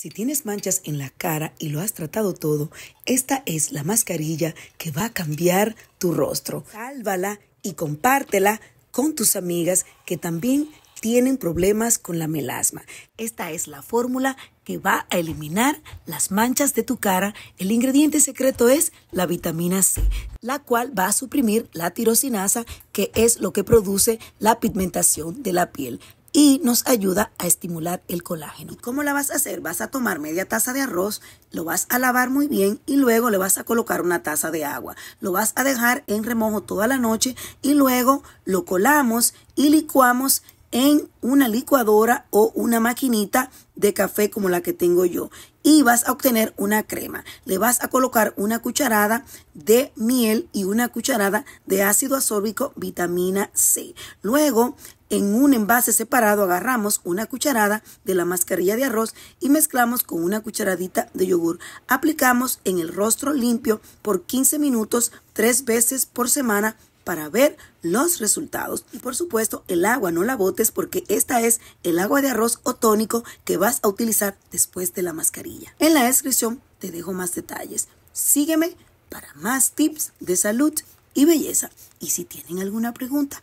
Si tienes manchas en la cara y lo has tratado todo, esta es la mascarilla que va a cambiar tu rostro. Sálvala y compártela con tus amigas que también tienen problemas con la melasma. Esta es la fórmula que va a eliminar las manchas de tu cara. El ingrediente secreto es la vitamina C, la cual va a suprimir la tirosinasa, que es lo que produce la pigmentación de la piel y nos ayuda a estimular el colágeno. ¿Cómo la vas a hacer? Vas a tomar media taza de arroz, lo vas a lavar muy bien y luego le vas a colocar una taza de agua. Lo vas a dejar en remojo toda la noche y luego lo colamos y licuamos en una licuadora o una maquinita de café como la que tengo yo. Y vas a obtener una crema. Le vas a colocar una cucharada de miel y una cucharada de ácido asórbico vitamina C. Luego, en un envase separado agarramos una cucharada de la mascarilla de arroz y mezclamos con una cucharadita de yogur. Aplicamos en el rostro limpio por 15 minutos tres veces por semana para ver los resultados. Y por supuesto, el agua no la botes porque esta es el agua de arroz o tónico que vas a utilizar después de la mascarilla. En la descripción te dejo más detalles. Sígueme para más tips de salud y belleza. Y si tienen alguna pregunta,